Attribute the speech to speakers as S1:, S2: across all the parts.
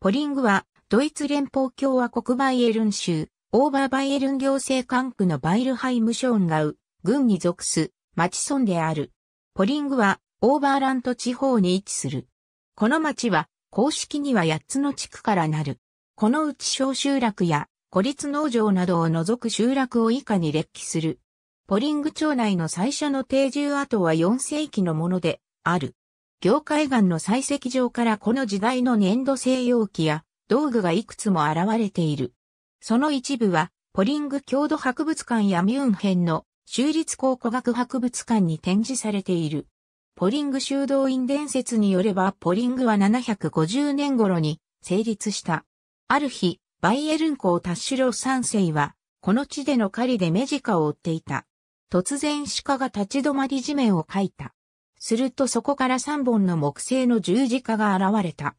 S1: ポリングは、ドイツ連邦共和国バイエルン州、オーバーバイエルン行政管区のバイルハイムショーンガウ、軍に属す、町村である。ポリングは、オーバーラント地方に位置する。この町は、公式には8つの地区からなる。このうち小集落や、孤立農場などを除く集落を以下に列記する。ポリング町内の最初の定住跡は4世紀のもので、ある。業界岩の採石場からこの時代の粘土製容器や道具がいくつも現れている。その一部は、ポリング郷土博物館やミュンヘンの州立考古学博物館に展示されている。ポリング修道院伝説によればポリングは750年頃に成立した。ある日、バイエルン公タッシュロ三世は、この地での狩りで目ジカを追っていた。突然鹿が立ち止まり地面を描いた。するとそこから三本の木製の十字架が現れた。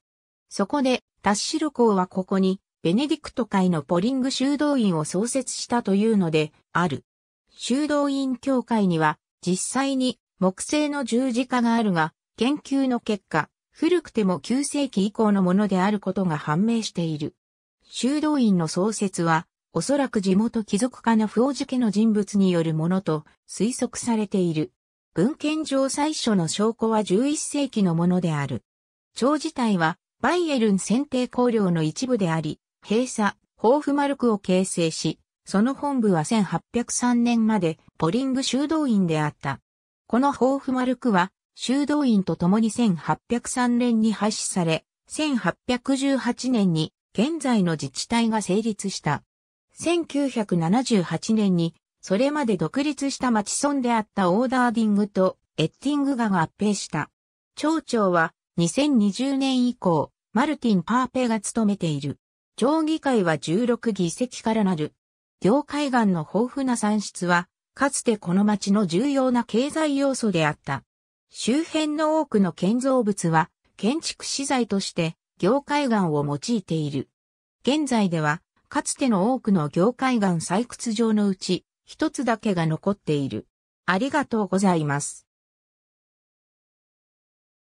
S1: そこで、タッシル公はここに、ベネディクト会のポリング修道院を創設したというので、ある。修道院協会には、実際に木製の十字架があるが、研究の結果、古くても9世紀以降のものであることが判明している。修道院の創設は、おそらく地元貴族家の不王じ家の人物によるものと推測されている。文献上最初の証拠は11世紀のものである。町自体は、バイエルン選定公領の一部であり、閉鎖、ホーフマルクを形成し、その本部は1803年までポリング修道院であった。このホーフマルクは、修道院と共に1803年に廃止され、1818年に現在の自治体が成立した。1978年にそれまで独立した町村であったオーダーディングとエッティングが合併した。町長は2020年以降、マルティン・パーペが務めている。町議会は16議席からなる。業界岸の豊富な産出は、かつてこの町の重要な経済要素であった。周辺の多くの建造物は、建築資材として、業界岸を用いている。現在では、かつての多くの業界岸採掘場のうち、一つだけが残っている。ありがとうございます。